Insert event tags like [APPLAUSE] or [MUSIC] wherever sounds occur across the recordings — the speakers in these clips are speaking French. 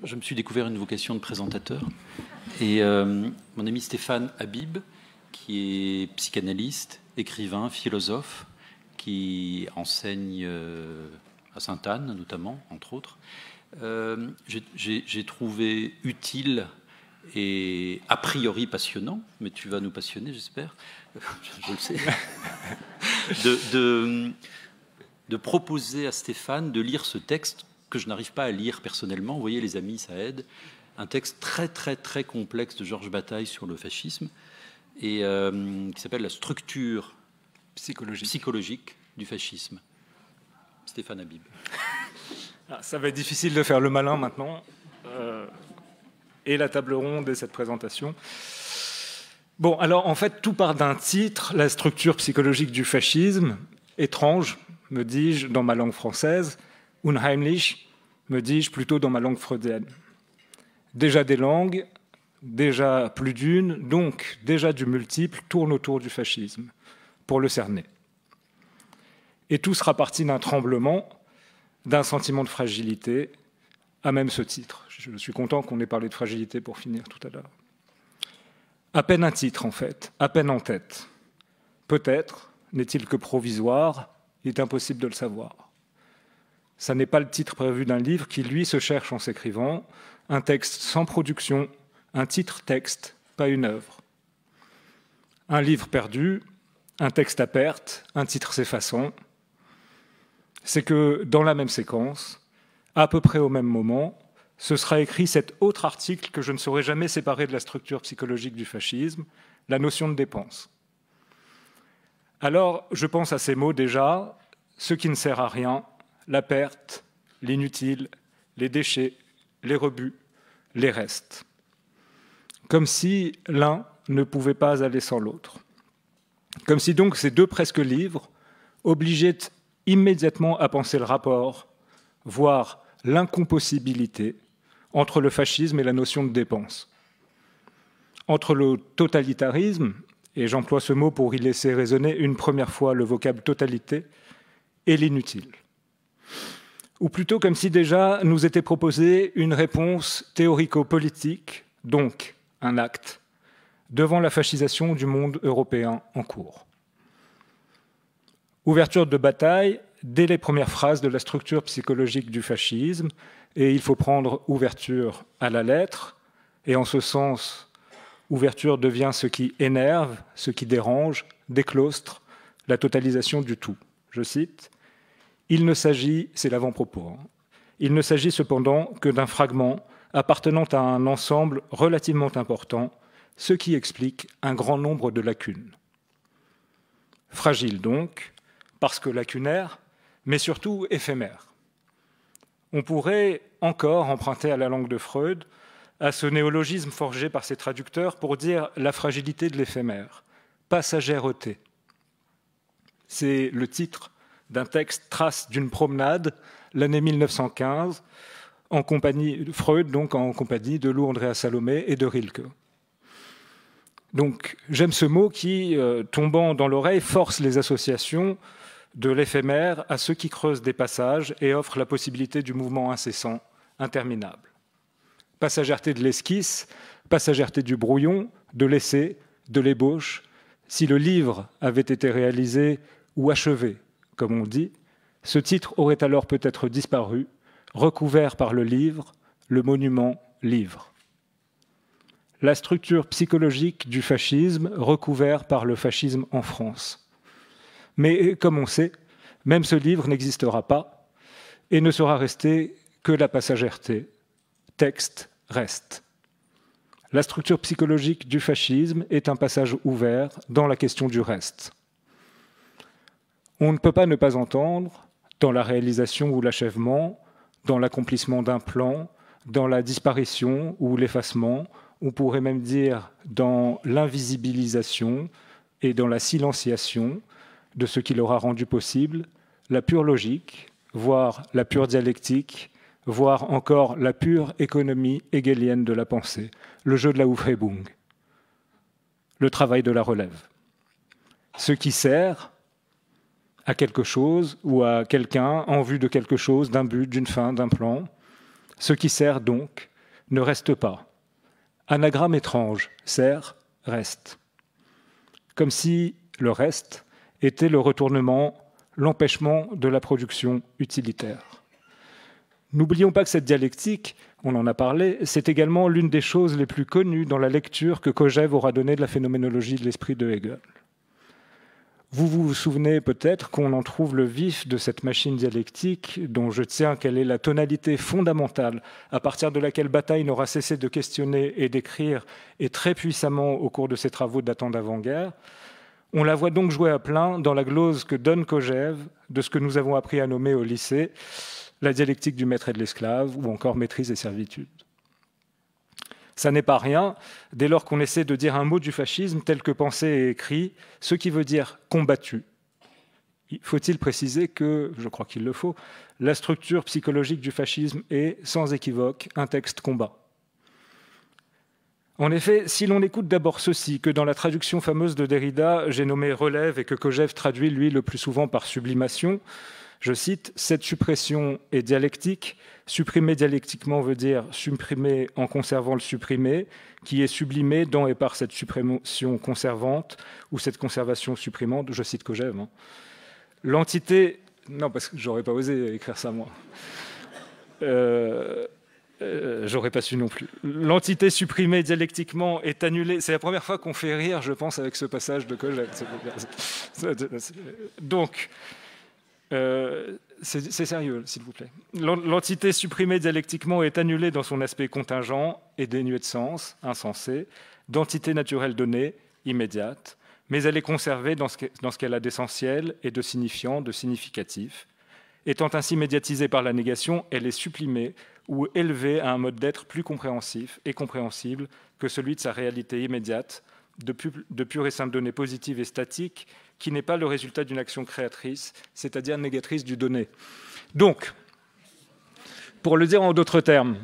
Je, me suis découvert une vocation de présentateur. Et euh, mon ami Stéphane Habib, qui est psychanalyste, écrivain, philosophe, qui enseigne euh, à Sainte-Anne notamment, entre autres, euh, j'ai trouvé utile et a priori passionnant, mais tu vas nous passionner, j'espère, [LAUGHS] je, le sais, [LAUGHS] de proposer à Stéphane de lire ce texte que je n'arrive pas à lire personnellement. Vous voyez, les amis, ça aide. Un texte très, très, très complexe de Georges Bataille sur le fascisme, et euh, qui s'appelle La structure psychologique, du fascisme. Stéphane Habib. [LAUGHS] Ah, ça va être difficile de faire le malin maintenant. Euh, et la table ronde et cette présentation. Bon, alors en fait, tout part d'un titre, La structure psychologique du fascisme. Étrange, me dis-je, dans ma langue française, Unheimlich, me dis-je plutôt dans ma langue freudienne. Déjà des langues, déjà plus d'une, donc déjà du multiple, tourne autour du fascisme, pour le cerner. Et tout sera parti d'un tremblement, d'un sentiment de fragilité, à même ce titre. Je suis content qu'on ait parlé de fragilité pour finir tout à l'heure. À peine un titre, en fait, à peine en tête. Peut-être n'est-il que provisoire, il est impossible de le savoir. Ça n'est pas le titre prévu d'un livre qui, lui, se cherche en s'écrivant. Un texte sans production, un titre-texte, pas une œuvre. Un livre perdu, un texte à perte, un titre s'effaçant. C'est que, dans la même séquence, à peu près au même moment, ce sera écrit cet autre article que je ne saurais jamais séparer de la structure psychologique du fascisme, la notion de dépense. Alors, je pense à ces mots déjà, ce qui ne sert à rien, la perte, l'inutile, les déchets, les rebuts, les restes. Comme si l'un ne pouvait pas aller sans l'autre. Comme si donc ces deux presque livres obligeaient immédiatement à penser le rapport, voire l'incompossibilité entre le fascisme et la notion de dépense. Entre le totalitarisme, et j'emploie ce mot pour y laisser résonner une première fois le vocable totalité, et l'inutile ou plutôt comme si déjà nous était proposée une réponse théorico-politique, donc un acte, devant la fascisation du monde européen en cours. Ouverture de bataille dès les premières phrases de la structure psychologique du fascisme, et il faut prendre ouverture à la lettre, et en ce sens, ouverture devient ce qui énerve, ce qui dérange, déclaustre, la totalisation du tout. Je cite il ne s'agit, c'est l'avant-propos, hein. il ne s'agit cependant que d'un fragment appartenant à un ensemble relativement important, ce qui explique un grand nombre de lacunes. Fragile donc, parce que lacunaire, mais surtout éphémère. On pourrait encore emprunter à la langue de Freud, à ce néologisme forgé par ses traducteurs pour dire la fragilité de l'éphémère, passagèreté. C'est le titre d'un texte Trace d'une promenade, l'année 1915, en compagnie Freud, donc en compagnie de Lou Andréa Salomé et de Rilke. Donc j'aime ce mot qui, euh, tombant dans l'oreille, force les associations de l'éphémère à ceux qui creusent des passages et offrent la possibilité du mouvement incessant, interminable. Passagèreté de l'esquisse, passagèreté du brouillon, de l'essai, de l'ébauche. Si le livre avait été réalisé ou achevé, comme on dit, ce titre aurait alors peut-être disparu, recouvert par le livre, le monument livre. La structure psychologique du fascisme recouvert par le fascisme en France. Mais comme on sait, même ce livre n'existera pas et ne sera resté que la passagèreté. Texte reste. La structure psychologique du fascisme est un passage ouvert dans la question du reste. On ne peut pas ne pas entendre, dans la réalisation ou l'achèvement, dans l'accomplissement d'un plan, dans la disparition ou l'effacement, on pourrait même dire dans l'invisibilisation et dans la silenciation de ce qui l'aura rendu possible, la pure logique, voire la pure dialectique, voire encore la pure économie hegelienne de la pensée, le jeu de la Aufhebung, le travail de la relève. Ce qui sert, à quelque chose ou à quelqu'un en vue de quelque chose, d'un but, d'une fin, d'un plan. Ce qui sert donc ne reste pas. Anagramme étrange, sert, reste. Comme si le reste était le retournement, l'empêchement de la production utilitaire. N'oublions pas que cette dialectique, on en a parlé, c'est également l'une des choses les plus connues dans la lecture que Kojève aura donnée de la phénoménologie de l'esprit de Hegel. Vous vous souvenez peut-être qu'on en trouve le vif de cette machine dialectique dont je tiens qu'elle est la tonalité fondamentale à partir de laquelle Bataille n'aura cessé de questionner et d'écrire et très puissamment au cours de ses travaux datant d'avant-guerre. On la voit donc jouer à plein dans la glose que donne Kojève de ce que nous avons appris à nommer au lycée la dialectique du maître et de l'esclave ou encore maîtrise et servitude. Ça n'est pas rien, dès lors qu'on essaie de dire un mot du fascisme tel que pensé et écrit, ce qui veut dire combattu. Faut-il préciser que, je crois qu'il le faut, la structure psychologique du fascisme est, sans équivoque, un texte combat. En effet, si l'on écoute d'abord ceci, que dans la traduction fameuse de Derrida, j'ai nommé relève et que Kojève traduit, lui, le plus souvent par sublimation, je cite, Cette suppression est dialectique. Supprimer dialectiquement veut dire supprimer en conservant le supprimé, qui est sublimé dans et par cette suppression conservante ou cette conservation supprimante. Je cite que hein. L'entité. Non, parce que j'aurais pas osé écrire ça moi. Euh, euh... j'aurais pas su non plus. L'entité supprimée dialectiquement est annulée. C'est la première fois qu'on fait rire, je pense, avec ce passage de Colette. Donc, euh, c'est sérieux, s'il vous plaît. L'entité supprimée dialectiquement est annulée dans son aspect contingent et dénuée de sens, insensé, d'entité naturelle donnée, immédiate, mais elle est conservée dans ce qu'elle a d'essentiel et de signifiant, de significatif. Étant ainsi médiatisée par la négation, elle est supprimée ou élevée à un mode d'être plus compréhensif et compréhensible que celui de sa réalité immédiate, de, pure et simple donnée positive et statique, qui n'est pas le résultat d'une action créatrice, c'est-à-dire négatrice du donné. Donc, pour le dire en d'autres termes,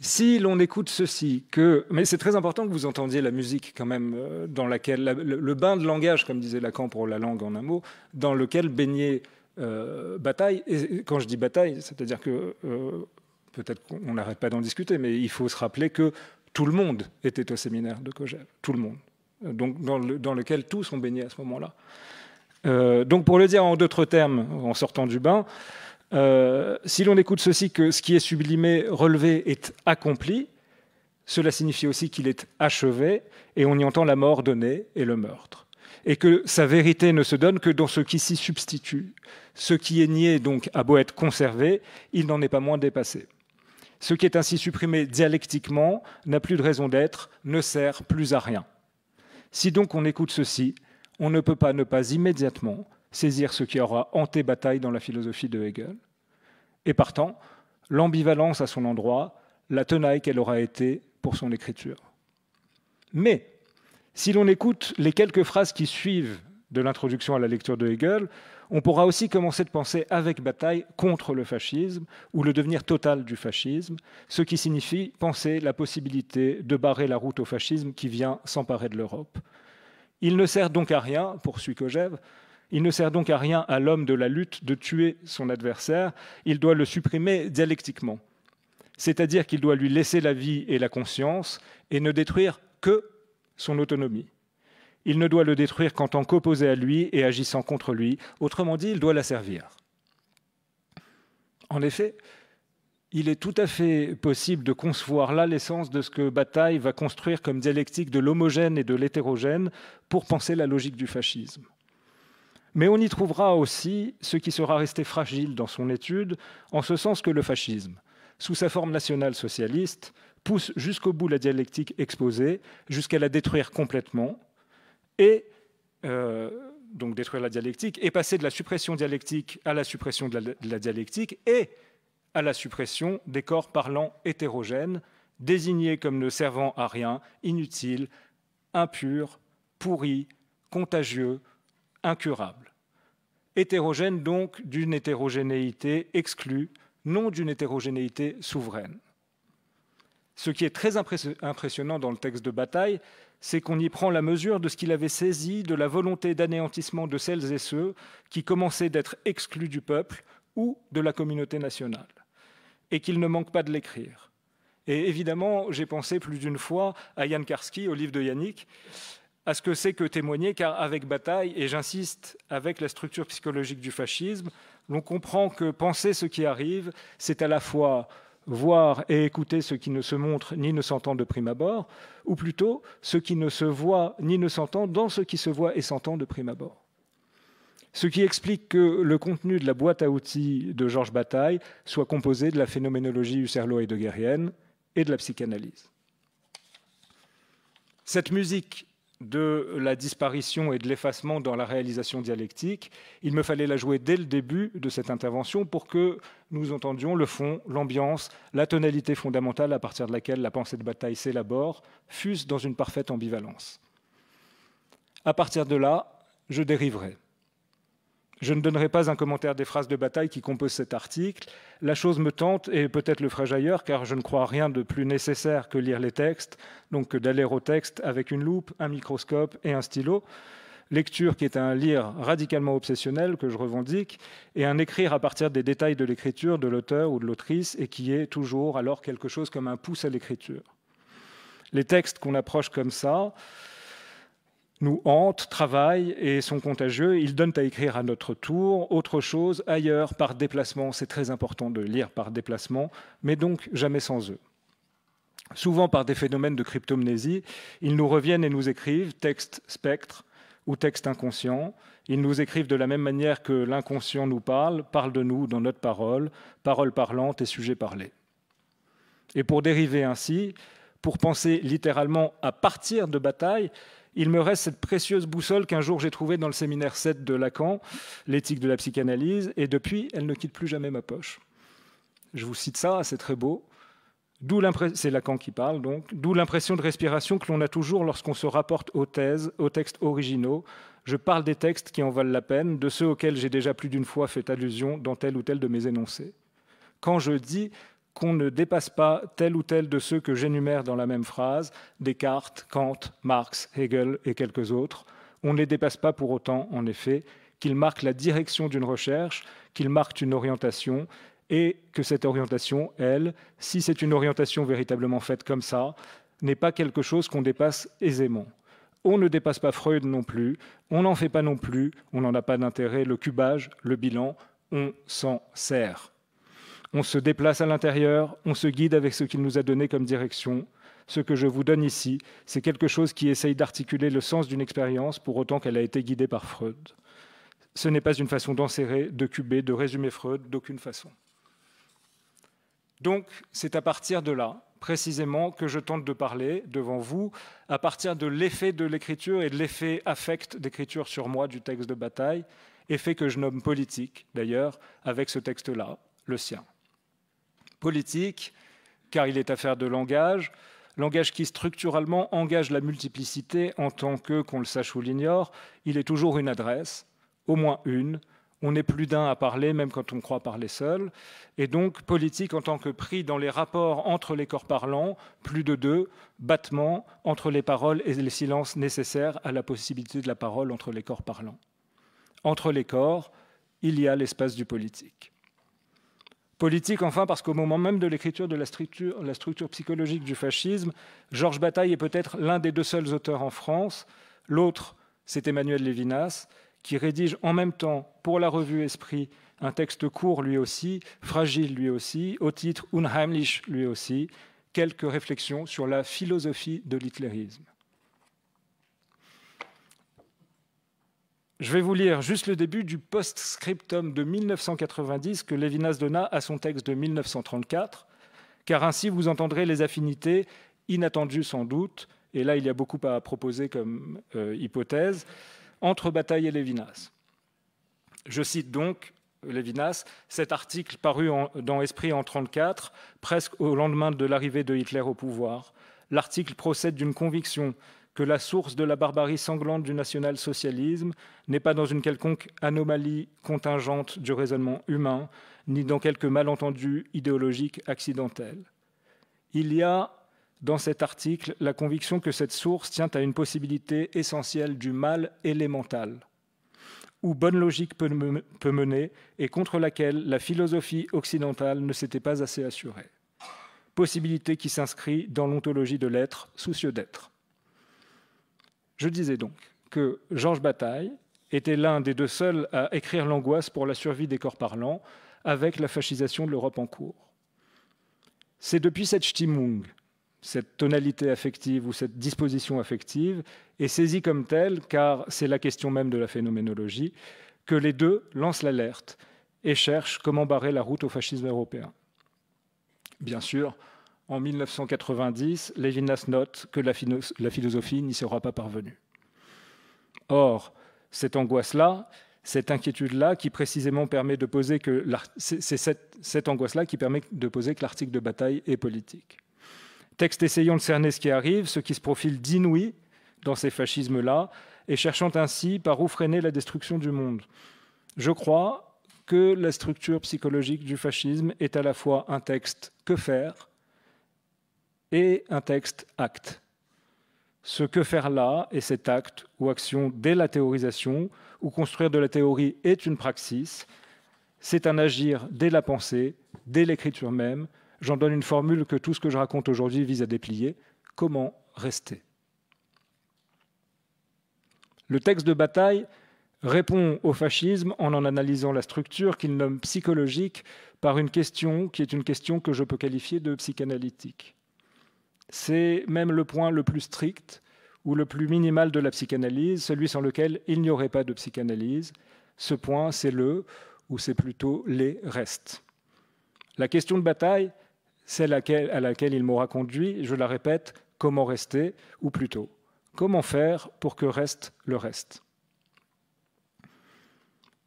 si l'on écoute ceci, que, mais c'est très important que vous entendiez la musique quand même, euh, dans laquelle le, bain de langage, comme disait Lacan pour la langue en un mot, dans lequel baignait euh, bataille. Et quand je dis bataille, c'est-à-dire que euh, peut-être qu'on n'arrête pas d'en discuter, mais il faut se rappeler que tout le monde était au séminaire de Cogel, tout le monde donc dans, lequel tous sont baignés à ce moment-là. Euh, donc pour le dire en d'autres termes, en sortant du bain, euh, si l'on écoute ceci que ce qui est sublimé, relevé, est accompli, cela signifie aussi qu'il est achevé, et on y entend la mort donnée et le meurtre. Et que sa vérité ne se donne que dans ce qui s'y substitue. Ce qui est nié, donc, a beau être conservé, il n'en est pas moins dépassé. Ce qui est ainsi supprimé dialectiquement n'a plus de raison d'être, ne sert plus à rien. Si donc on écoute ceci, on ne peut pas ne pas immédiatement saisir ce qui aura hanté bataille dans la philosophie de Hegel, et partant, l'ambivalence à son endroit, la tenaille qu'elle aura été pour son écriture. Mais, si l'on écoute les quelques phrases qui suivent de l'introduction à la lecture de Hegel, on pourra aussi commencer de penser avec bataille contre le fascisme ou le devenir total du fascisme, ce qui signifie penser la possibilité de barrer la route au fascisme qui vient s'emparer de l'Europe. Il ne sert donc à rien, poursuit Kojève, il ne sert donc à rien à l'homme de la lutte de tuer son adversaire, il doit le supprimer dialectiquement, c'est-à-dire qu'il doit lui laisser la vie et la conscience et ne détruire que son autonomie. Il ne doit le détruire qu'en tant qu'opposé à lui et agissant contre lui, autrement dit, il doit la servir. En effet, il est tout à fait possible de concevoir là l'essence de ce que Bataille va construire comme dialectique de l'homogène et de l'hétérogène pour penser la logique du fascisme. Mais on y trouvera aussi ce qui sera resté fragile dans son étude, en ce sens que le fascisme, sous sa forme nationale socialiste, pousse jusqu'au bout la dialectique exposée, jusqu'à la détruire complètement, et euh, donc détruire la dialectique, et passer de la suppression dialectique à la suppression de la, de la dialectique, et à la suppression des corps parlants hétérogènes, désignés comme ne servant à rien, inutiles, impurs, pourris, contagieux, incurables. Hétérogènes donc d'une hétérogénéité exclue, non d'une hétérogénéité souveraine. Ce qui est très impressionnant dans le texte de bataille, c'est qu'on y prend la mesure de ce qu'il avait saisi de la volonté d'anéantissement de celles et ceux qui commençaient d'être exclus du peuple ou de la communauté nationale, et qu'il ne manque pas de l'écrire. Et évidemment, j'ai pensé plus d'une fois à Yann Karski, au livre de Yannick, à ce que c'est que témoigner, car avec bataille, et j'insiste, avec la structure psychologique du fascisme, l'on comprend que penser ce qui arrive, c'est à la fois voir et écouter ce qui ne se montre ni ne s'entend de prime abord, ou plutôt ce qui ne se voit ni ne s'entend dans ce qui se voit et s'entend de prime abord. Ce qui explique que le contenu de la boîte à outils de Georges Bataille soit composé de la phénoménologie husserlo-heideggerienne et de la psychanalyse. Cette musique de la disparition et de l'effacement dans la réalisation dialectique. Il me fallait la jouer dès le début de cette intervention pour que nous entendions le fond, l'ambiance, la tonalité fondamentale à partir de laquelle la pensée de bataille s'élabore, fût dans une parfaite ambivalence. À partir de là, je dériverai. Je ne donnerai pas un commentaire des phrases de bataille qui composent cet article. La chose me tente, et peut-être le ferai-je ailleurs, car je ne crois rien de plus nécessaire que lire les textes, donc d'aller au texte avec une loupe, un microscope et un stylo. Lecture qui est un lire radicalement obsessionnel que je revendique, et un écrire à partir des détails de l'écriture de l'auteur ou de l'autrice, et qui est toujours alors quelque chose comme un pouce à l'écriture. Les textes qu'on approche comme ça, nous hantent, travaillent et sont contagieux. Ils donnent à écrire à notre tour autre chose ailleurs par déplacement. C'est très important de lire par déplacement, mais donc jamais sans eux. Souvent par des phénomènes de cryptomnésie, ils nous reviennent et nous écrivent texte spectre ou texte inconscient. Ils nous écrivent de la même manière que l'inconscient nous parle, parle de nous dans notre parole, parole parlante et sujet parlé. Et pour dériver ainsi, pour penser littéralement à partir de bataille, il me reste cette précieuse boussole qu'un jour j'ai trouvée dans le séminaire 7 de Lacan, l'éthique de la psychanalyse, et depuis, elle ne quitte plus jamais ma poche. Je vous cite ça, c'est très beau. D'où l'impression, c'est Lacan qui parle donc, d'où l'impression de respiration que l'on a toujours lorsqu'on se rapporte aux thèses, aux textes originaux. Je parle des textes qui en valent la peine, de ceux auxquels j'ai déjà plus d'une fois fait allusion dans tel ou tel de mes énoncés. Quand je dis qu'on ne dépasse pas tel ou tel de ceux que j'énumère dans la même phrase, Descartes, Kant, Marx, Hegel et quelques autres. On ne les dépasse pas pour autant, en effet, qu'ils marquent la direction d'une recherche, qu'ils marquent une orientation, et que cette orientation, elle, si c'est une orientation véritablement faite comme ça, n'est pas quelque chose qu'on dépasse aisément. On ne dépasse pas Freud non plus, on n'en fait pas non plus, on n'en a pas d'intérêt, le cubage, le bilan, on s'en sert. On se déplace à l'intérieur, on se guide avec ce qu'il nous a donné comme direction. Ce que je vous donne ici, c'est quelque chose qui essaye d'articuler le sens d'une expérience pour autant qu'elle a été guidée par Freud. Ce n'est pas une façon d'enserrer, de cuber, de résumer Freud d'aucune façon. Donc, c'est à partir de là, précisément, que je tente de parler devant vous, à partir de l'effet de l'écriture et de l'effet affect d'écriture sur moi du texte de bataille, effet que je nomme politique, d'ailleurs, avec ce texte-là, le sien politique, car il est affaire de langage, langage qui structurellement engage la multiplicité en tant que, qu'on le sache ou l'ignore, il est toujours une adresse, au moins une. On n'est plus d'un à parler, même quand on croit parler seul. Et donc, politique en tant que prix dans les rapports entre les corps parlants, plus de deux, battements entre les paroles et les silences nécessaires à la possibilité de la parole entre les corps parlants. Entre les corps, il y a l'espace du politique. Politique, enfin, parce qu'au moment même de l'écriture de la structure, psychologique du fascisme, Georges Bataille est peut-être l'un des deux seuls auteurs en France. L'autre, c'est Emmanuel Lévinas, qui rédige en même temps pour la revue Esprit un texte court lui aussi, fragile lui aussi, au titre Unheimlich lui aussi, quelques réflexions sur la philosophie de l'hitlérisme. Je vais vous lire juste le début du post-scriptum de 1990 que Lévinas donna à son texte de 1934, car ainsi vous entendrez les affinités, inattendues sans doute, et là il y a beaucoup à proposer comme euh, hypothèse, entre Bataille et Lévinas. Je cite donc euh, Lévinas, cet article paru dans Esprit en 1934, presque au lendemain de l'arrivée de Hitler au pouvoir. L'article procède d'une conviction que la source de la barbarie sanglante du national-socialisme n'est pas dans une quelconque anomalie contingente du raisonnement humain, ni dans quelque malentendu idéologique accidentel. Il y a, dans cet article, la conviction que cette source tient à une possibilité essentielle du mal élémental, où bonne logique peut mener et contre laquelle la philosophie occidentale ne s'était pas assez assurée. Possibilité qui s'inscrit dans l'ontologie de l'être, soucieux d'être. Je disais donc que Georges Bataille était l'un des deux seuls à écrire l'angoisse pour la survie des corps parlants avec la fascisation de l'Europe en cours. C'est depuis cette Stimmung, cette tonalité affective ou cette disposition affective, est saisie comme telle, car c'est la question même de la phénoménologie, que les deux lancent l'alerte et cherchent comment barrer la route au fascisme européen. Bien sûr, en 1990, Lévinas note que la, philosophie n'y sera pas parvenue. Or, cette angoisse-là, cette inquiétude-là, qui précisément permet de poser que c'est cette angoisse-là qui permet de poser que l'article de bataille est politique. Texte essayant de cerner ce qui arrive, ce qui se profile d'inouï dans ces fascismes-là, et cherchant ainsi par où freiner la destruction du monde. Je crois que la structure psychologique du fascisme est à la fois un texte que faire et un texte acte. Ce que faire là est cet acte ou action dès la théorisation, ou construire de la théorie est une praxis, c'est un agir dès la pensée, dès l'écriture même. J'en donne une formule que tout ce que je raconte aujourd'hui vise à déplier. Comment rester Le texte de bataille répond au fascisme en en analysant la structure qu'il nomme psychologique par une question qui est une question que je peux qualifier de psychanalytique. C'est même le point le plus strict ou le plus minimal de la psychanalyse, celui sans lequel il n'y aurait pas de psychanalyse. Ce point, c'est le, ou c'est plutôt les restes. La question de bataille, celle à laquelle il m'aura conduit, je la répète, comment rester, ou plutôt, comment faire pour que reste le reste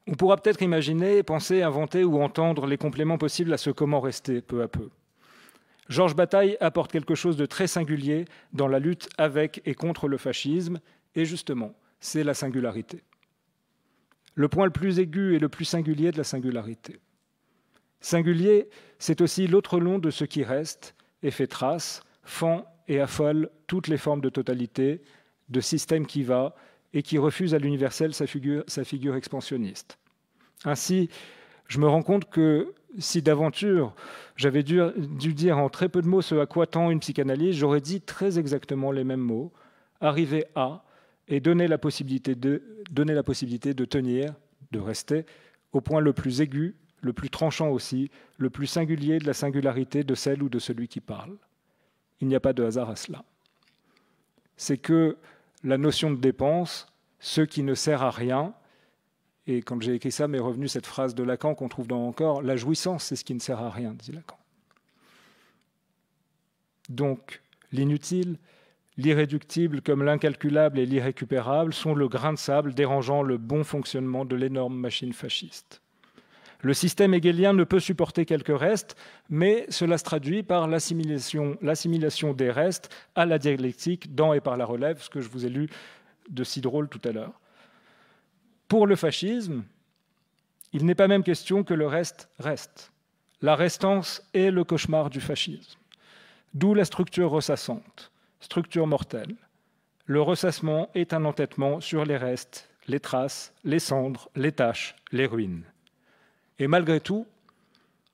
On pourra peut-être imaginer, penser, inventer ou entendre les compléments possibles à ce comment rester peu à peu. Georges Bataille apporte quelque chose de très singulier dans la lutte avec et contre le fascisme, et justement, c'est la singularité. Le point le plus aigu et le plus singulier de la singularité. Singulier, c'est aussi l'autre long de ce qui reste et fait trace, fend et affole toutes les formes de totalité, de système qui va et qui refuse à l'universel sa figure, sa figure expansionniste. Ainsi, je me rends compte que si d'aventure j'avais dû, dire en très peu de mots ce à quoi tend une psychanalyse, j'aurais dit très exactement les mêmes mots, arriver à et donner la possibilité de, donner la possibilité de tenir, de rester, au point le plus aigu, le plus tranchant aussi, le plus singulier de la singularité de celle ou de celui qui parle. Il n'y a pas de hasard à cela. C'est que la notion de dépense, ce qui ne sert à rien, et quand j'ai écrit ça, m'est revenue cette phrase de Lacan qu'on trouve dans Encore La jouissance, c'est ce qui ne sert à rien, dit Lacan. Donc, l'inutile, l'irréductible comme l'incalculable et l'irrécupérable sont le grain de sable dérangeant le bon fonctionnement de l'énorme machine fasciste. Le système hegelien ne peut supporter quelques restes, mais cela se traduit par l'assimilation des restes à la dialectique dans et par la relève, ce que je vous ai lu de si drôle tout à l'heure. Pour le fascisme, il n'est pas même question que le reste reste. La restance est le cauchemar du fascisme. D'où la structure ressassante, structure mortelle. Le ressassement est un entêtement sur les restes, les traces, les cendres, les taches, les ruines. Et malgré tout,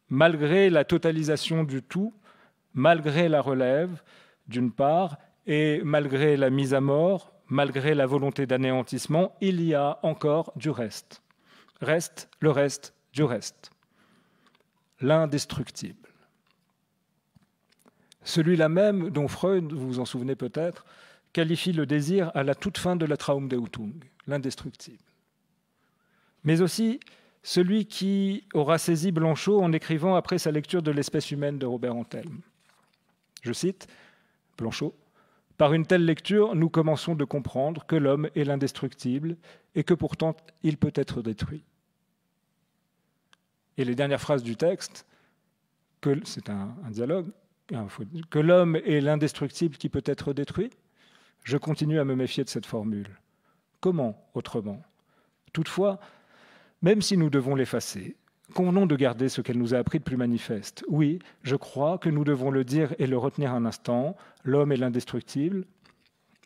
malgré la totalisation du tout, malgré la relève, d'une part, et malgré la mise à mort, malgré la volonté d'anéantissement, il y a encore du reste. Reste, le reste, du reste. L'indestructible. Celui-là même dont Freud, vous vous en souvenez peut-être, qualifie le désir à la toute fin de la Traumdeutung, l'indestructible. Mais aussi celui qui aura saisi Blanchot en écrivant après sa lecture de L'espèce humaine de Robert Antelme. Je cite Blanchot par une telle lecture, nous commençons de comprendre que l'homme est l'indestructible et que pourtant il peut être détruit. Et les dernières phrases du texte, que c'est un dialogue, que l'homme est l'indestructible qui peut être détruit, je continue à me méfier de cette formule. Comment autrement Toutefois, même si nous devons l'effacer, Convenons de garder ce qu'elle nous a appris de plus manifeste. Oui, je crois que nous devons le dire et le retenir un instant, l'homme est l'indestructible,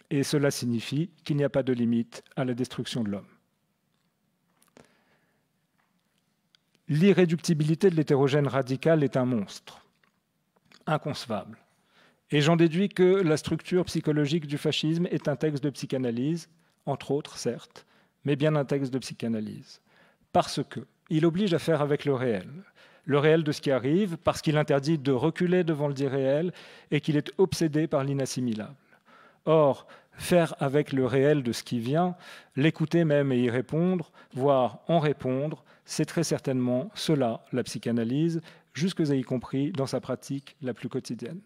et cela signifie qu'il n'y a pas de limite à la destruction de l'homme. L'irréductibilité de l'hétérogène radical est un monstre, inconcevable. Et j'en déduis que la structure psychologique du fascisme est un texte de psychanalyse, entre autres certes, mais bien un texte de psychanalyse. Parce que il oblige à faire avec le réel. Le réel de ce qui arrive, parce qu'il interdit de reculer devant le dit réel et qu'il est obsédé par l'inassimilable. Or, faire avec le réel de ce qui vient, l'écouter même et y répondre, voire en répondre, c'est très certainement cela, la psychanalyse, jusque y compris dans sa pratique la plus quotidienne.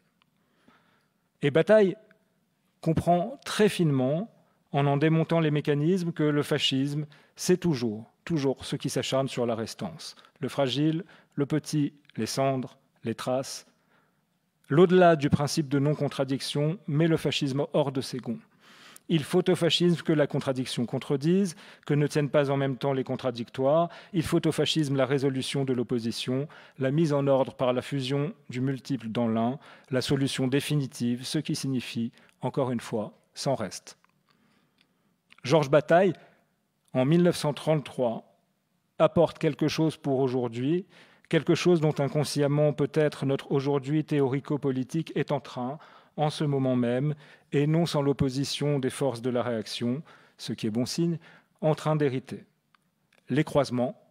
Et Bataille comprend très finement en en démontant les mécanismes que le fascisme, c'est toujours, toujours ce qui s'acharne sur la restance. Le fragile, le petit, les cendres, les traces. L'au-delà du principe de non-contradiction met le fascisme hors de ses gonds. Il faut au fascisme que la contradiction contredise, que ne tiennent pas en même temps les contradictoires. Il faut au fascisme la résolution de l'opposition, la mise en ordre par la fusion du multiple dans l'un, la solution définitive, ce qui signifie, encore une fois, sans reste. Georges Bataille, en 1933, apporte quelque chose pour aujourd'hui, quelque chose dont inconsciemment peut-être notre aujourd'hui théorico-politique est en train, en ce moment même, et non sans l'opposition des forces de la réaction, ce qui est bon signe, en train d'hériter. Les croisements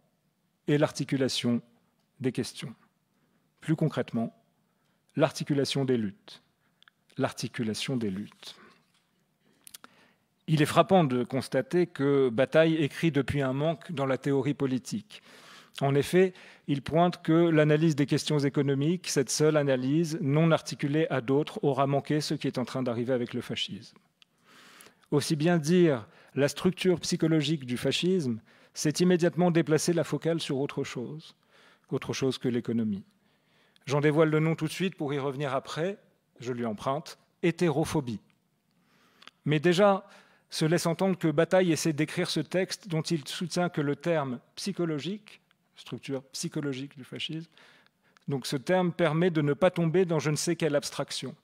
et l'articulation des questions. Plus concrètement, l'articulation des luttes. L'articulation des luttes. Il est frappant de constater que Bataille écrit depuis un manque dans la théorie politique. En effet, il pointe que l'analyse des questions économiques, cette seule analyse, non articulée à d'autres, aura manqué ce qui est en train d'arriver avec le fascisme. Aussi bien dire la structure psychologique du fascisme, c'est immédiatement déplacer la focale sur autre chose, autre chose que l'économie. J'en dévoile le nom tout de suite pour y revenir après, je lui emprunte, hétérophobie. Mais déjà, se laisse entendre que Bataille essaie d'écrire ce texte dont il soutient que le terme psychologique, structure psychologique du fascisme, donc ce terme permet de ne pas tomber dans je ne sais quelle abstraction.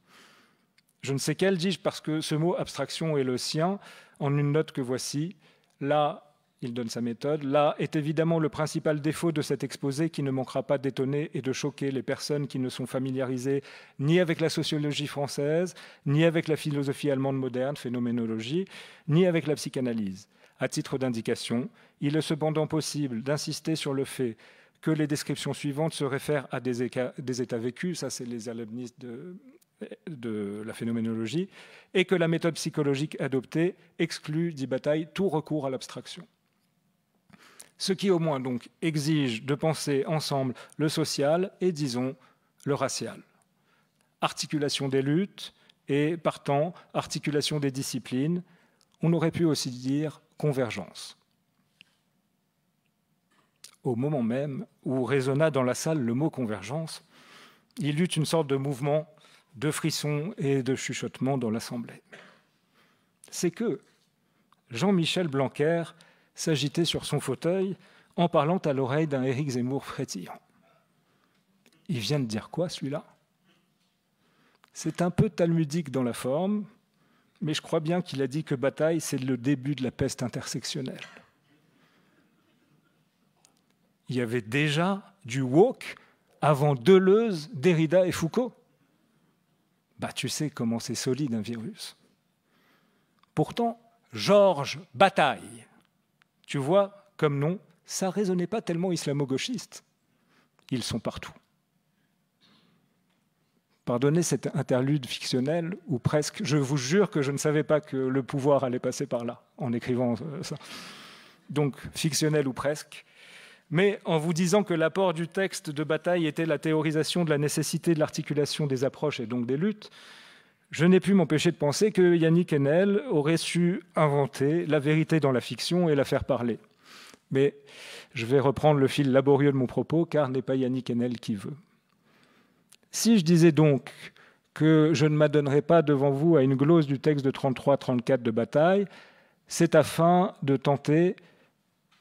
Je ne sais quelle, dis-je, parce que ce mot abstraction est le sien, en une note que voici. Là, il donne sa méthode, là est évidemment le principal défaut de cet exposé qui ne manquera pas d'étonner et de choquer les personnes qui ne sont familiarisées ni avec la sociologie française, ni avec la philosophie allemande moderne, phénoménologie, ni avec la psychanalyse. À titre d'indication, il est cependant possible d'insister sur le fait que les descriptions suivantes se réfèrent à des, états vécus, ça c'est les alumnistes de la phénoménologie, et que la méthode psychologique adoptée exclut, dit Bataille, tout recours à l'abstraction. Ce qui au moins donc exige de penser ensemble le social et disons le racial. Articulation des luttes et partant articulation des disciplines, on aurait pu aussi dire convergence. Au moment même où résonna dans la salle le mot convergence, il eut une sorte de mouvement de frisson et de chuchotement dans l'Assemblée. C'est que Jean-Michel Blanquer s'agitait sur son fauteuil en parlant à l'oreille d'un Éric Zemmour frétillant. Il vient de dire quoi celui-là C'est un peu talmudique dans la forme, mais je crois bien qu'il a dit que bataille, c'est le début de la peste intersectionnelle. Il y avait déjà du woke avant Deleuze, Derrida et Foucault. Bah, tu sais comment c'est solide un virus. Pourtant, Georges Bataille, tu vois, comme non, ça résonnait pas tellement islamo-gauchiste. Ils sont partout. Pardonnez cette interlude fictionnel ou presque, je vous jure que je ne savais pas que le pouvoir allait passer par là en écrivant euh, ça. Donc fictionnel ou presque. Mais en vous disant que l'apport du texte de bataille était la théorisation de la nécessité de l'articulation des approches et donc des luttes, je n'ai pu m'empêcher de penser que Yannick Enel aurait su inventer la vérité dans la fiction et la faire parler. Mais je vais reprendre le fil laborieux de mon propos, car n'est pas Yannick Enel qui veut. Si je disais donc que je ne m'adonnerais pas devant vous à une glose du texte de 33-34 de Bataille, c'est afin de tenter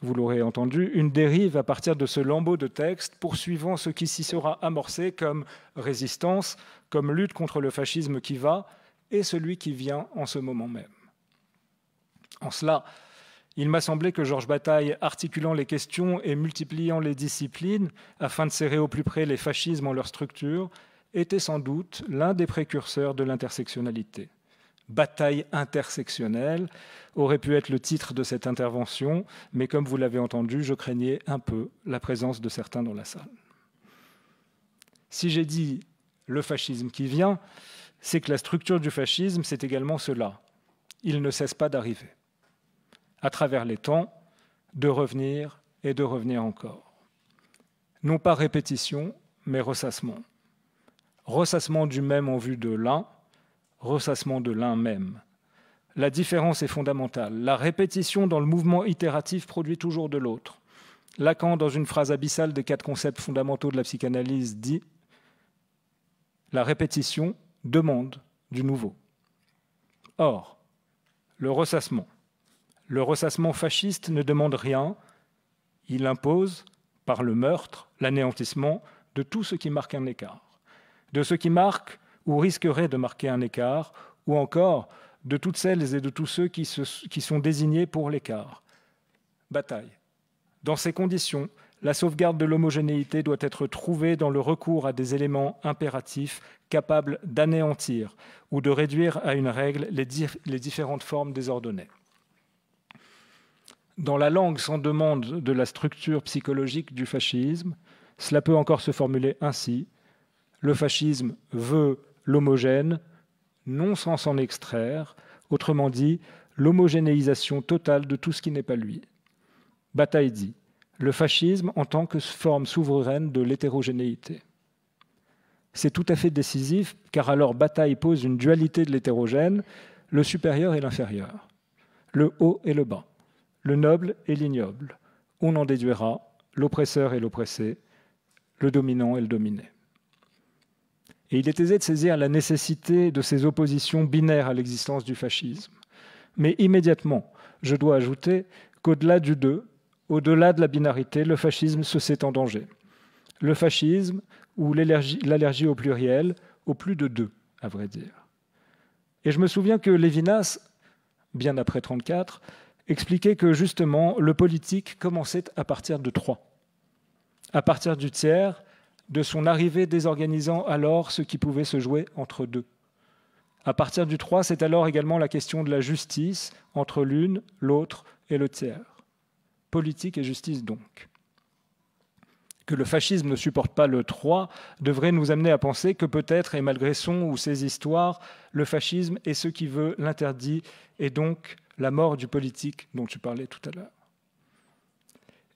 vous l'aurez entendu, une dérive à partir de ce lambeau de texte poursuivant ce qui s'y sera amorcé comme résistance, comme lutte contre le fascisme qui va et celui qui vient en ce moment même. En cela, il m'a semblé que Georges Bataille, articulant les questions et multipliant les disciplines afin de serrer au plus près les fascismes en leur structure, était sans doute l'un des précurseurs de l'intersectionnalité. Bataille intersectionnelle aurait pu être le titre de cette intervention, mais comme vous l'avez entendu, je craignais un peu la présence de certains dans la salle. Si j'ai dit le fascisme qui vient, c'est que la structure du fascisme, c'est également cela. Il ne cesse pas d'arriver, à travers les temps, de revenir et de revenir encore. Non pas répétition, mais ressassement. Ressassement du même en vue de l'un, ressassement de l'un même. La différence est fondamentale. La répétition dans le mouvement itératif produit toujours de l'autre. Lacan, dans une phrase abyssale des quatre concepts fondamentaux de la psychanalyse, dit La répétition demande du nouveau. Or, le ressassement. Le ressassement fasciste ne demande rien, il impose, par le meurtre, l'anéantissement de tout ce qui marque un écart, de ce qui marque ou risquerait de marquer un écart, ou encore de toutes celles et de tous ceux qui, sont désignés pour l'écart. Bataille. Dans ces conditions, la sauvegarde de l'homogénéité doit être trouvée dans le recours à des éléments impératifs capables d'anéantir ou de réduire à une règle les, différentes formes désordonnées. Dans la langue sans demande de la structure psychologique du fascisme, cela peut encore se formuler ainsi. Le fascisme veut l'homogène, non sans s'en extraire, autrement dit, l'homogénéisation totale de tout ce qui n'est pas lui. Bataille dit le fascisme en tant que forme souveraine de l'hétérogénéité. C'est tout à fait décisif, car alors Bataille pose une dualité de l'hétérogène, le supérieur et l'inférieur, le haut et le bas, le noble et l'ignoble. On en déduira l'oppresseur et l'oppressé, le dominant et le dominé. Et il est aisé de saisir la nécessité de ces oppositions binaires à l'existence du fascisme. Mais immédiatement, je dois ajouter qu'au-delà du deux, au-delà de la binarité, le fascisme se sait en danger. Le fascisme ou l'allergie au pluriel, au plus de deux, à vrai dire. Et je me souviens que Lévinas, bien après 34, expliquait que justement le politique commençait à partir de trois. À partir du tiers, de son arrivée désorganisant alors ce qui pouvait se jouer entre deux. À partir du 3, c'est alors également la question de la justice entre l'une, l'autre et le tiers. Politique et justice donc. Que le fascisme ne supporte pas le 3 devrait nous amener à penser que peut-être, et malgré son ou ses histoires, le fascisme est ce qui veut l'interdit, et donc la mort du politique dont tu parlais tout à l'heure.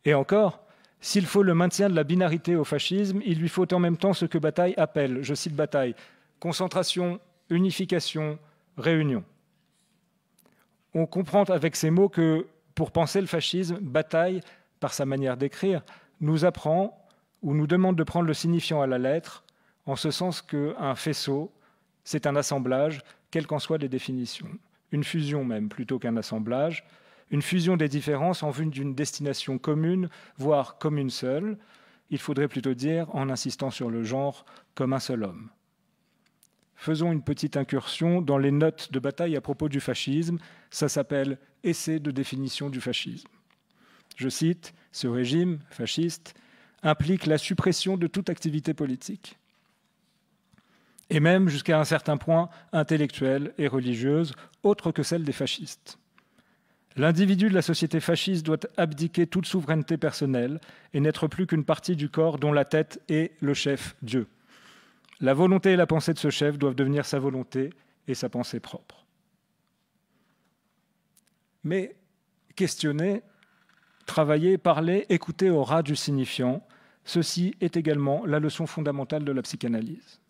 Et encore, s'il faut le maintien de la binarité au fascisme, il lui faut en même temps ce que Bataille appelle, je cite Bataille, concentration, unification, réunion. On comprend avec ces mots que, pour penser le fascisme, Bataille, par sa manière d'écrire, nous apprend ou nous demande de prendre le signifiant à la lettre, en ce sens qu'un faisceau, c'est un assemblage, quelles qu'en soient les définitions, une fusion même plutôt qu'un assemblage, une fusion des différences en vue d'une destination commune, voire commune seule, il faudrait plutôt dire en insistant sur le genre comme un seul homme. Faisons une petite incursion dans les notes de bataille à propos du fascisme, ça s'appelle Essai de définition du fascisme. Je cite, Ce régime fasciste implique la suppression de toute activité politique et même jusqu'à un certain point intellectuelle et religieuse, autre que celle des fascistes. L'individu de la société fasciste doit abdiquer toute souveraineté personnelle et n'être plus qu'une partie du corps dont la tête est le chef Dieu. La volonté et la pensée de ce chef doivent devenir sa volonté et sa pensée propre. Mais questionner, travailler, parler, écouter au ras du signifiant, ceci est également la leçon fondamentale de la psychanalyse.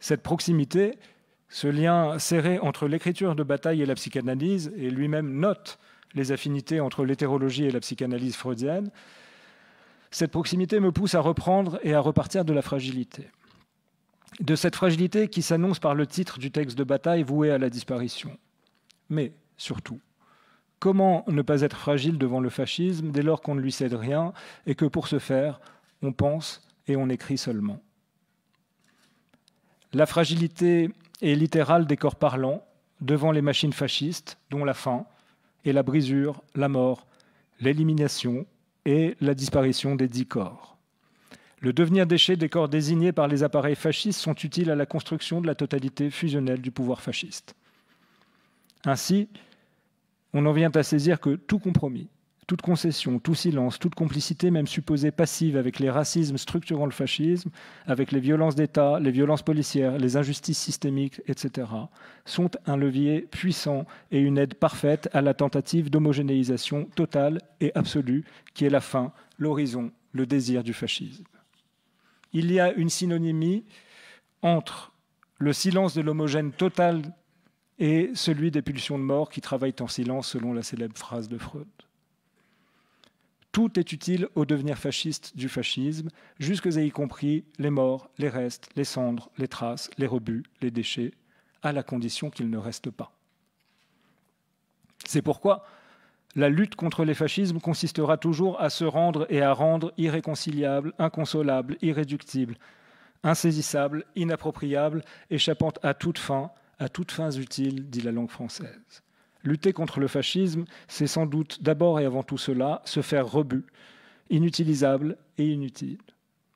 Cette proximité, ce lien serré entre l'écriture de Bataille et la psychanalyse, et lui-même note les affinités entre l'hétérologie et la psychanalyse freudienne, cette proximité me pousse à reprendre et à repartir de la fragilité. De cette fragilité qui s'annonce par le titre du texte de Bataille voué à la disparition. Mais, surtout, comment ne pas être fragile devant le fascisme dès lors qu'on ne lui cède rien et que pour ce faire, on pense et on écrit seulement La fragilité et littéral des corps parlants devant les machines fascistes, dont la faim et la brisure, la mort, l'élimination et la disparition des dix corps. Le devenir déchet des corps désignés par les appareils fascistes sont utiles à la construction de la totalité fusionnelle du pouvoir fasciste. Ainsi, on en vient à saisir que tout compromis, toute concession, tout silence, toute complicité, même supposée passive, avec les racismes structurant le fascisme, avec les violences d'État, les violences policières, les injustices systémiques, etc., sont un levier puissant et une aide parfaite à la tentative d'homogénéisation totale et absolue qui est la fin, l'horizon, le désir du fascisme. Il y a une synonymie entre le silence de l'homogène total et celui des pulsions de mort qui travaillent en silence selon la célèbre phrase de Freud. Tout est utile au devenir fasciste du fascisme, jusque et y compris les morts, les restes, les cendres, les traces, les rebuts, les déchets, à la condition qu'ils ne restent pas. C'est pourquoi la lutte contre les fascismes consistera toujours à se rendre et à rendre irréconciliable, inconsolable, irréductible, insaisissable, inappropriable, échappante à toute fin, à toutes fins utiles, dit la langue française. Lutter contre le fascisme, c'est sans doute d'abord et avant tout cela se faire rebut, inutilisable et inutile.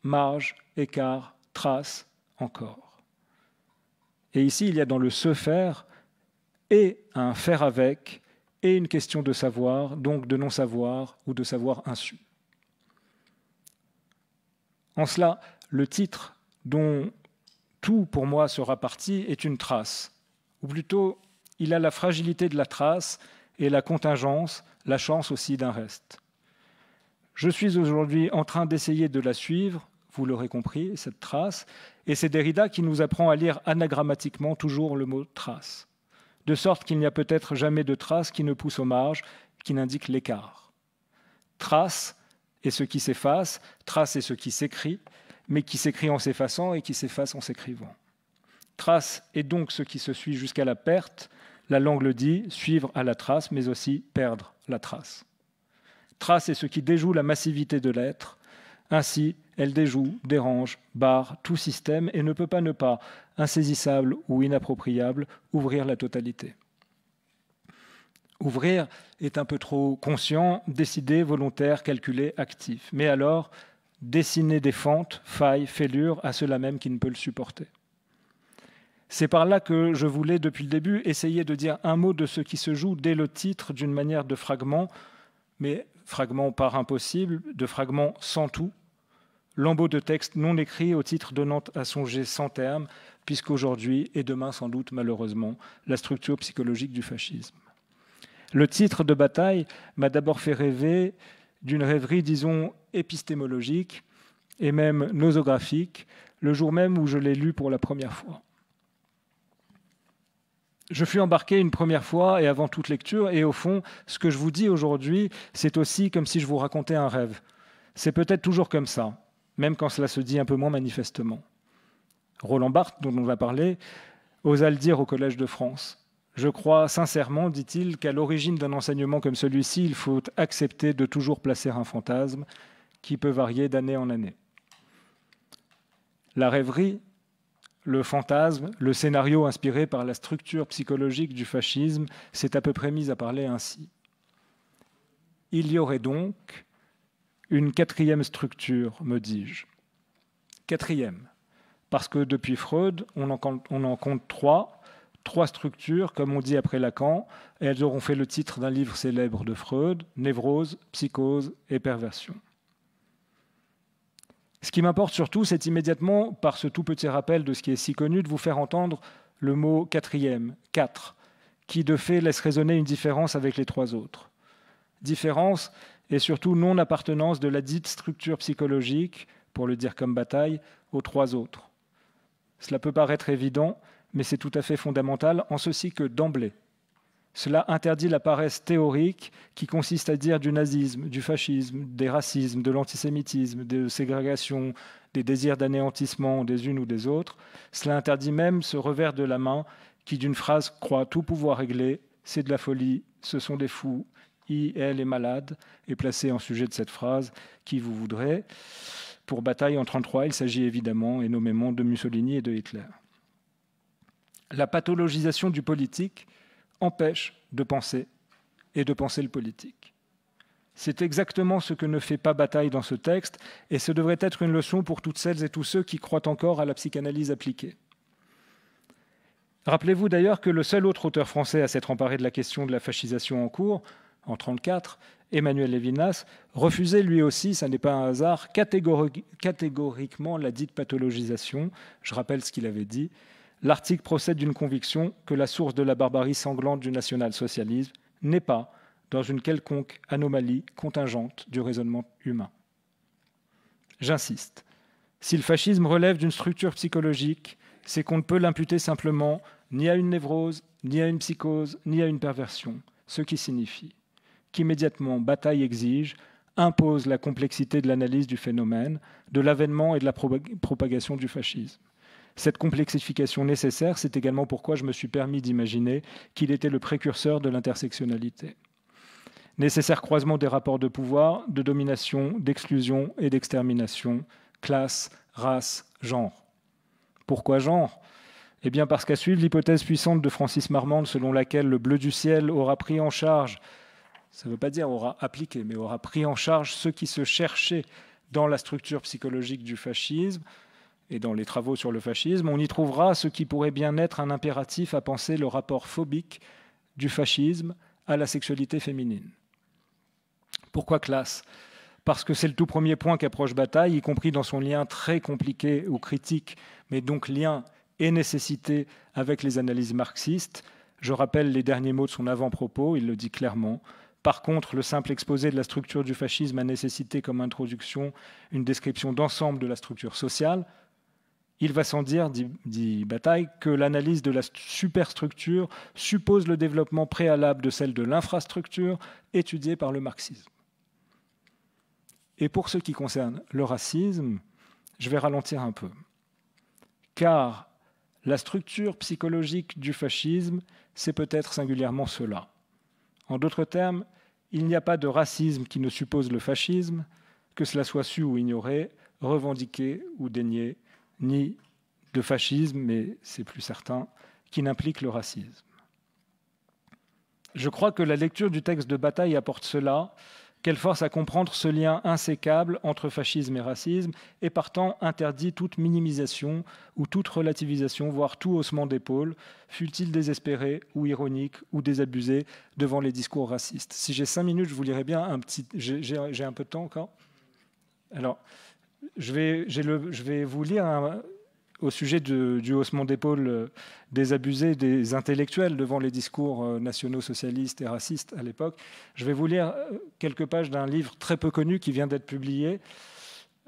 Marge, écart, trace, encore. Et ici, il y a dans le se faire et un faire avec et une question de savoir, donc de non-savoir ou de savoir insu. En cela, le titre dont tout pour moi sera parti est une trace, ou plutôt il a la fragilité de la trace et la contingence, la chance aussi d'un reste. Je suis aujourd'hui en train d'essayer de la suivre, vous l'aurez compris, cette trace, et c'est Derrida qui nous apprend à lire anagrammatiquement toujours le mot trace, de sorte qu'il n'y a peut-être jamais de trace qui ne pousse aux marges, qui n'indique l'écart. Trace est ce qui s'efface, trace est ce qui s'écrit, mais qui s'écrit en s'effaçant et qui s'efface en s'écrivant. Trace est donc ce qui se suit jusqu'à la perte, la langue le dit, suivre à la trace, mais aussi perdre la trace. Trace est ce qui déjoue la massivité de l'être. Ainsi, elle déjoue, dérange, barre tout système et ne peut pas ne pas, insaisissable ou inappropriable, ouvrir la totalité. Ouvrir est un peu trop conscient, décidé, volontaire, calculé, actif. Mais alors, dessiner des fentes, failles, fêlures à cela même qui ne peut le supporter. C'est par là que je voulais, depuis le début, essayer de dire un mot de ce qui se joue dès le titre d'une manière de fragment, mais fragment par impossible, de fragment sans tout, lambeau de texte non écrit au titre donnant à songer sans terme, puisqu'aujourd'hui et demain sans doute malheureusement, la structure psychologique du fascisme. Le titre de bataille m'a d'abord fait rêver d'une rêverie, disons, épistémologique et même nosographique, le jour même où je l'ai lu pour la première fois je fus embarqué une première fois et avant toute lecture, et au fond, ce que je vous dis aujourd'hui, c'est aussi comme si je vous racontais un rêve. C'est peut-être toujours comme ça, même quand cela se dit un peu moins manifestement. Roland Barthes, dont on va parler, osa le dire au Collège de France. Je crois sincèrement, dit-il, qu'à l'origine d'un enseignement comme celui-ci, il faut accepter de toujours placer un fantasme qui peut varier d'année en année. La rêverie, le fantasme, le scénario inspiré par la structure psychologique du fascisme s'est à peu près mis à parler ainsi. Il y aurait donc une quatrième structure, me dis-je. Quatrième, parce que depuis Freud, on en, compte, on en compte trois, trois structures, comme on dit après Lacan, et elles auront fait le titre d'un livre célèbre de Freud, Névrose, Psychose et Perversion. Ce qui m'importe surtout, c'est immédiatement, par ce tout petit rappel de ce qui est si connu, de vous faire entendre le mot quatrième, quatre, qui de fait laisse résonner une différence avec les trois autres. Différence et surtout non-appartenance de la dite structure psychologique, pour le dire comme bataille, aux trois autres. Cela peut paraître évident, mais c'est tout à fait fondamental en ceci que d'emblée, cela interdit la paresse théorique qui consiste à dire du nazisme, du fascisme, des racismes, de l'antisémitisme, de ségrégation, des désirs d'anéantissement des unes ou des autres. Cela interdit même ce revers de la main qui d'une phrase croit tout pouvoir régler, c'est de la folie, ce sont des fous, I, elle est malade, Et placé en sujet de cette phrase, qui vous voudrait, Pour bataille en 1933, il s'agit évidemment et nommément de Mussolini et de Hitler. La pathologisation du politique empêche de penser et de penser le politique. C'est exactement ce que ne fait pas Bataille dans ce texte, et ce devrait être une leçon pour toutes celles et tous ceux qui croient encore à la psychanalyse appliquée. Rappelez-vous d'ailleurs que le seul autre auteur français à s'être emparé de la question de la fascisation en cours, en 1934, Emmanuel Levinas, refusait lui aussi, ça n'est pas un hasard, catégoriquement la dite pathologisation. Je rappelle ce qu'il avait dit. L'article procède d'une conviction que la source de la barbarie sanglante du national-socialisme n'est pas dans une quelconque anomalie contingente du raisonnement humain. J'insiste, si le fascisme relève d'une structure psychologique, c'est qu'on ne peut l'imputer simplement ni à une névrose, ni à une psychose, ni à une perversion, ce qui signifie qu'immédiatement bataille exige, impose la complexité de l'analyse du phénomène, de l'avènement et de la propagation du fascisme. Cette complexification nécessaire, c'est également pourquoi je me suis permis d'imaginer qu'il était le précurseur de l'intersectionnalité. Nécessaire croisement des rapports de pouvoir, de domination, d'exclusion et d'extermination, classe, race, genre. Pourquoi genre Eh bien parce qu'à suivre l'hypothèse puissante de Francis Marmande selon laquelle le bleu du ciel aura pris en charge, ça ne veut pas dire aura appliqué, mais aura pris en charge ceux qui se cherchaient dans la structure psychologique du fascisme, et dans les travaux sur le fascisme, on y trouvera ce qui pourrait bien être un impératif à penser le rapport phobique du fascisme à la sexualité féminine. Pourquoi classe Parce que c'est le tout premier point qu'approche Bataille, y compris dans son lien très compliqué ou critique, mais donc lien et nécessité avec les analyses marxistes. Je rappelle les derniers mots de son avant-propos, il le dit clairement. Par contre, le simple exposé de la structure du fascisme a nécessité comme introduction une description d'ensemble de la structure sociale, il va sans dire, dit, Bataille, que l'analyse de la superstructure suppose le développement préalable de celle de l'infrastructure étudiée par le marxisme. Et pour ce qui concerne le racisme, je vais ralentir un peu. Car la structure psychologique du fascisme, c'est peut-être singulièrement cela. En d'autres termes, il n'y a pas de racisme qui ne suppose le fascisme, que cela soit su ou ignoré, revendiqué ou dénié ni de fascisme, mais c'est plus certain, qui n'implique le racisme. Je crois que la lecture du texte de Bataille apporte cela, qu'elle force à comprendre ce lien insécable entre fascisme et racisme, et partant interdit toute minimisation ou toute relativisation, voire tout haussement d'épaule, fût-il désespéré ou ironique ou désabusé devant les discours racistes. Si j'ai cinq minutes, je vous lirai bien un petit... J'ai un peu de temps encore Alors, je vais, vous lire au sujet du haussement d'épaule euh, des abusés, des intellectuels devant les discours euh, nationaux socialistes et racistes à l'époque. Je vais vous lire euh, quelques pages d'un livre très peu connu qui vient d'être publié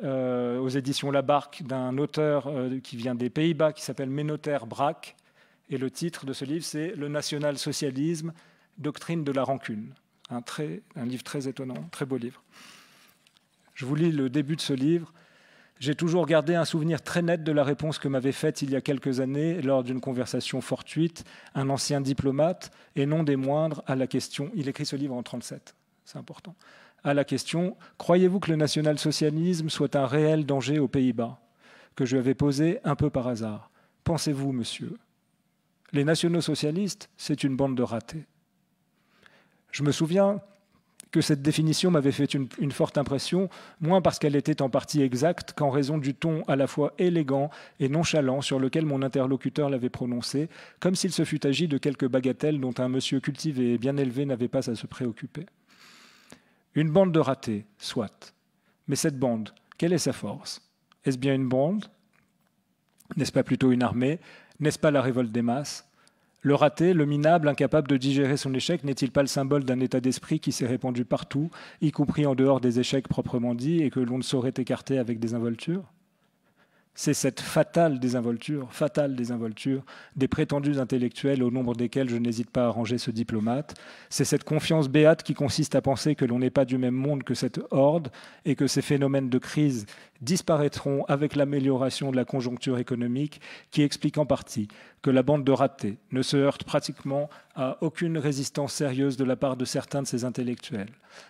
aux éditions La Barque d'un auteur qui vient des Pays-Bas qui s'appelle Ménotaire Braque. Et le titre de ce livre, c'est Le national-socialisme, doctrine de la rancune. Un, très, un livre très étonnant, très beau livre. Je vous lis le début de ce livre. J'ai toujours gardé un souvenir très net de la réponse que m'avait faite il y a quelques années, lors d'une conversation fortuite, un ancien diplomate, et non des moindres, à la question. Il écrit ce livre en 1937, c'est important. À la question Croyez-vous que le national-socialisme soit un réel danger aux Pays-Bas que je lui avais posé un peu par hasard. Pensez-vous, monsieur Les nationaux-socialistes, c'est une bande de ratés. Je me souviens que cette définition m'avait fait une, forte impression, moins parce qu'elle était en partie exacte qu'en raison du ton à la fois élégant et nonchalant sur lequel mon interlocuteur l'avait prononcé, comme s'il se fût agi de quelques bagatelles dont un monsieur cultivé et bien élevé n'avait pas à se préoccuper. Une bande de ratés, soit. Mais cette bande, quelle est sa force Est-ce bien une bande N'est-ce pas plutôt une armée N'est-ce pas la révolte des masses le raté, le minable, incapable de digérer son échec, n'est-il pas le symbole d'un état d'esprit qui s'est répandu partout, y compris en dehors des échecs proprement dits, et que l'on ne saurait écarter avec désinvolture C'est cette fatale désinvolture, fatale désinvolture, des prétendus intellectuels au nombre desquels je n'hésite pas à ranger ce diplomate, c'est cette confiance béate qui consiste à penser que l'on n'est pas du même monde que cette horde, et que ces phénomènes de crise disparaîtront avec l'amélioration de la conjoncture économique qui explique en partie que la bande de ratés ne se heurte pratiquement à aucune résistance sérieuse de la part de certains de ces intellectuels.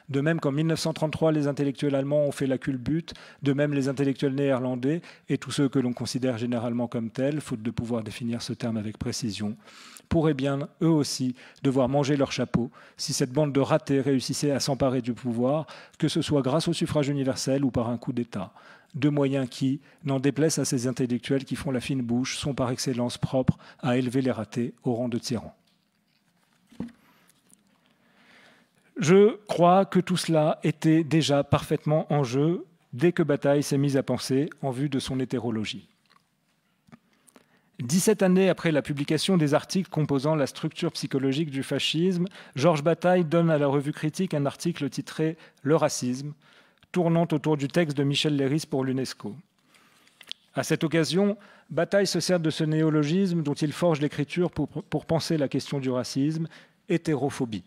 De même qu'en 1933, les intellectuels allemands ont fait la culbute, de même les intellectuels néerlandais et tous ceux que l'on considère généralement comme tels, faute de pouvoir définir ce terme avec précision, pourraient bien, eux aussi, devoir manger leur chapeau si cette bande de ratés réussissait à s'emparer du pouvoir, que ce soit grâce au suffrage universel ou par un coup d'État de moyens qui, n'en déplaisent à ces intellectuels qui font la fine bouche, sont par excellence propres à élever les ratés au rang de tyrans. Je crois que tout cela était déjà parfaitement en jeu dès que Bataille s'est mise à penser en vue de son hétérologie. 17 années après la publication des articles composant la structure psychologique du fascisme, Georges Bataille donne à la revue critique un article titré Le racisme, tournant autour du texte de Michel Léris pour l'UNESCO. À cette occasion, Bataille se sert de ce néologisme dont il forge l'écriture pour, pour penser la question du racisme, hétérophobie.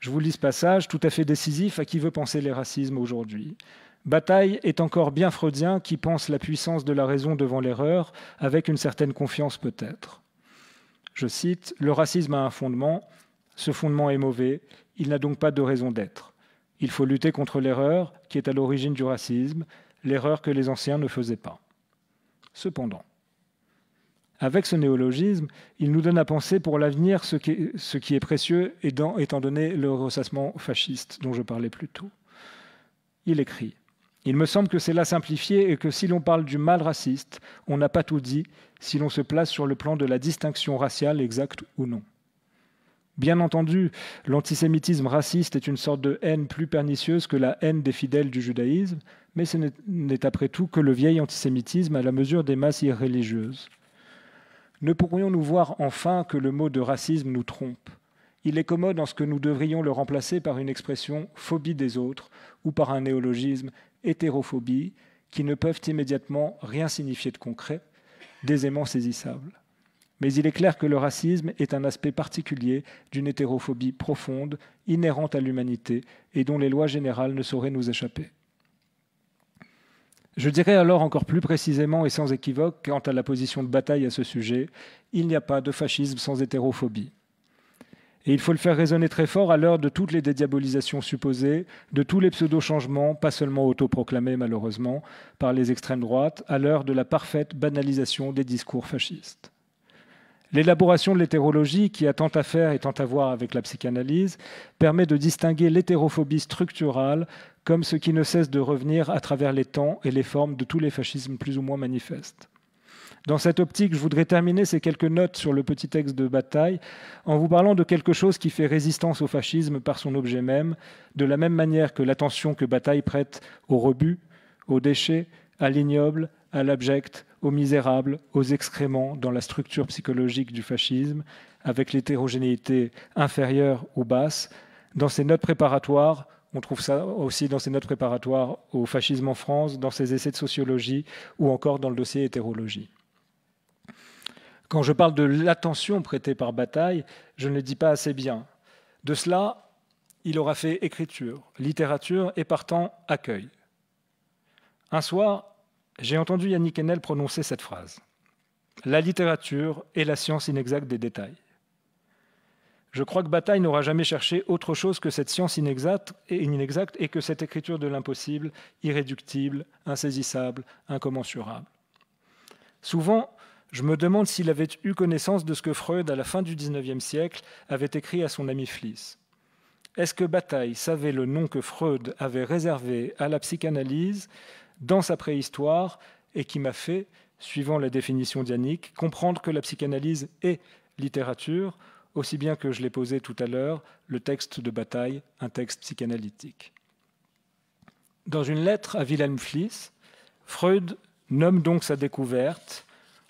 Je vous lis ce passage tout à fait décisif à qui veut penser les racismes aujourd'hui. Bataille est encore bien freudien qui pense la puissance de la raison devant l'erreur, avec une certaine confiance peut-être. Je cite, Le racisme a un fondement, ce fondement est mauvais, il n'a donc pas de raison d'être. Il faut lutter contre l'erreur qui est à l'origine du racisme, l'erreur que les anciens ne faisaient pas. Cependant, avec ce néologisme, il nous donne à penser pour l'avenir ce, qui est précieux étant donné le ressassement fasciste dont je parlais plus tôt. Il écrit Il me semble que c'est là simplifié et que si l'on parle du mal raciste, on n'a pas tout dit si l'on se place sur le plan de la distinction raciale exacte ou non. Bien entendu, l'antisémitisme raciste est une sorte de haine plus pernicieuse que la haine des fidèles du judaïsme, mais ce n'est après tout que le vieil antisémitisme à la mesure des masses irréligieuses. Ne pourrions-nous voir enfin que le mot de racisme nous trompe Il est commode en ce que nous devrions le remplacer par une expression phobie des autres ou par un néologisme hétérophobie qui ne peuvent immédiatement rien signifier de concret, d'aisément saisissable. Mais il est clair que le racisme est un aspect particulier d'une hétérophobie profonde, inhérente à l'humanité, et dont les lois générales ne sauraient nous échapper. Je dirais alors encore plus précisément et sans équivoque quant à la position de bataille à ce sujet, il n'y a pas de fascisme sans hétérophobie. Et il faut le faire résonner très fort à l'heure de toutes les dédiabolisations supposées, de tous les pseudo-changements, pas seulement autoproclamés malheureusement, par les extrêmes droites, à l'heure de la parfaite banalisation des discours fascistes. L'élaboration de l'hétérologie, qui a tant à faire et tant à voir avec la psychanalyse, permet de distinguer l'hétérophobie structurale comme ce qui ne cesse de revenir à travers les temps et les formes de tous les fascismes plus ou moins manifestes. Dans cette optique, je voudrais terminer ces quelques notes sur le petit texte de bataille en vous parlant de quelque chose qui fait résistance au fascisme par son objet même, de la même manière que l'attention que Bataille prête au rebut, aux déchets, à l'ignoble, à l'abject, aux misérables, aux excréments dans la structure psychologique du fascisme, avec l'hétérogénéité inférieure ou basse. Dans ses notes préparatoires, on trouve ça aussi dans ses notes préparatoires au fascisme en France, dans ses essais de sociologie ou encore dans le dossier hétérologie. Quand je parle de l'attention prêtée par Bataille, je ne le dis pas assez bien. De cela, il aura fait écriture, littérature et partant accueil. Un soir, j'ai entendu Yannick Enel prononcer cette phrase. La littérature est la science inexacte des détails. Je crois que Bataille n'aura jamais cherché autre chose que cette science inexacte et, inexacte et que cette écriture de l'impossible, irréductible, insaisissable, incommensurable. Souvent, je me demande s'il avait eu connaissance de ce que Freud, à la fin du XIXe siècle, avait écrit à son ami Fliss. Est-ce que Bataille savait le nom que Freud avait réservé à la psychanalyse dans sa préhistoire et qui m'a fait, suivant la définition d'Yannick, comprendre que la psychanalyse est littérature, aussi bien que je l'ai posé tout à l'heure, le texte de bataille, un texte psychanalytique. Dans une lettre à Wilhelm Fliss, Freud nomme donc sa découverte,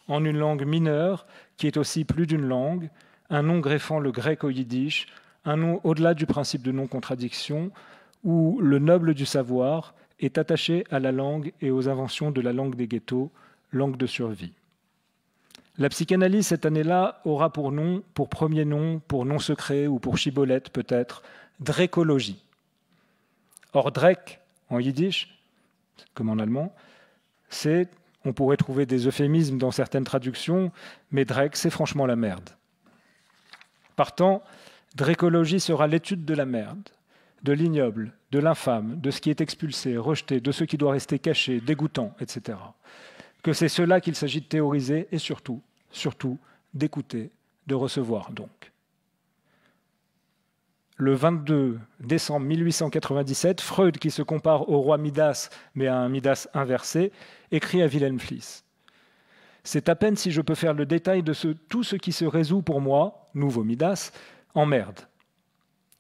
en une langue mineure qui est aussi plus d'une langue, un nom greffant le grec au yiddish, un nom au-delà du principe de non-contradiction, où le noble du savoir est attaché à la langue et aux inventions de la langue des ghettos, langue de survie. La psychanalyse cette année-là aura pour nom, pour premier nom, pour nom secret ou pour chibolette peut-être, drécologie. Or, drec » en yiddish, comme en allemand, c'est, on pourrait trouver des euphémismes dans certaines traductions, mais drec », c'est franchement la merde. Partant, drécologie sera l'étude de la merde de l'ignoble, de l'infâme, de ce qui est expulsé, rejeté, de ce qui doit rester caché, dégoûtant, etc. Que c'est cela qu'il s'agit de théoriser et surtout, surtout, d'écouter, de recevoir donc. Le 22 décembre 1897, Freud, qui se compare au roi Midas, mais à un Midas inversé, écrit à Wilhelm Fliss, « C'est à peine si je peux faire le détail de tout ce qui se résout pour moi, nouveau Midas, en merde.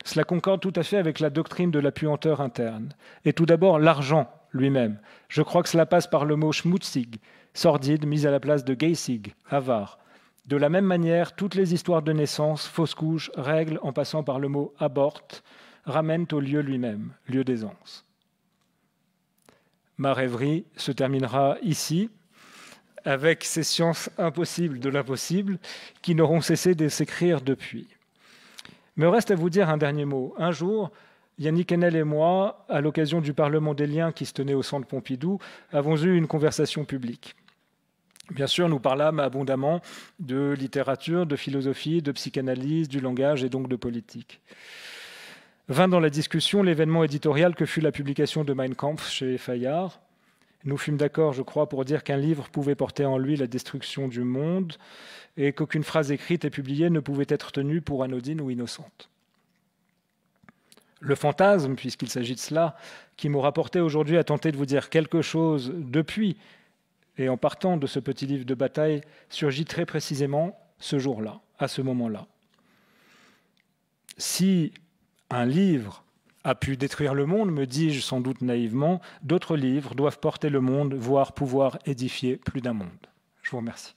Cela concorde tout à fait avec la doctrine de la puanteur interne. Et tout d'abord, l'argent lui-même. Je crois que cela passe par le mot schmutzig, sordide, mis à la place de geisig, avare. De la même manière, toutes les histoires de naissance, fausse couches, règles, en passant par le mot aborte, ramènent au lieu lui-même, lieu d'aisance. Ma rêverie se terminera ici, avec ces sciences impossibles de l'impossible qui n'auront cessé de s'écrire depuis. Me reste à vous dire un dernier mot. Un jour, Yannick Enel et moi, à l'occasion du Parlement des liens qui se tenait au centre Pompidou, avons eu une conversation publique. Bien sûr, nous parlâmes abondamment de littérature, de philosophie, de psychanalyse, du langage et donc de politique. Vint dans la discussion l'événement éditorial que fut la publication de Mein Kampf chez Fayard. Nous fûmes d'accord, je crois, pour dire qu'un livre pouvait porter en lui la destruction du monde et qu'aucune phrase écrite et publiée ne pouvait être tenue pour anodine ou innocente. Le fantasme, puisqu'il s'agit de cela, qui m'aura porté aujourd'hui à tenter de vous dire quelque chose depuis et en partant de ce petit livre de bataille, surgit très précisément ce jour-là, à ce moment-là. Si un livre a pu détruire le monde, me dis-je sans doute naïvement, d'autres livres doivent porter le monde, voire pouvoir édifier plus d'un monde. Je vous remercie.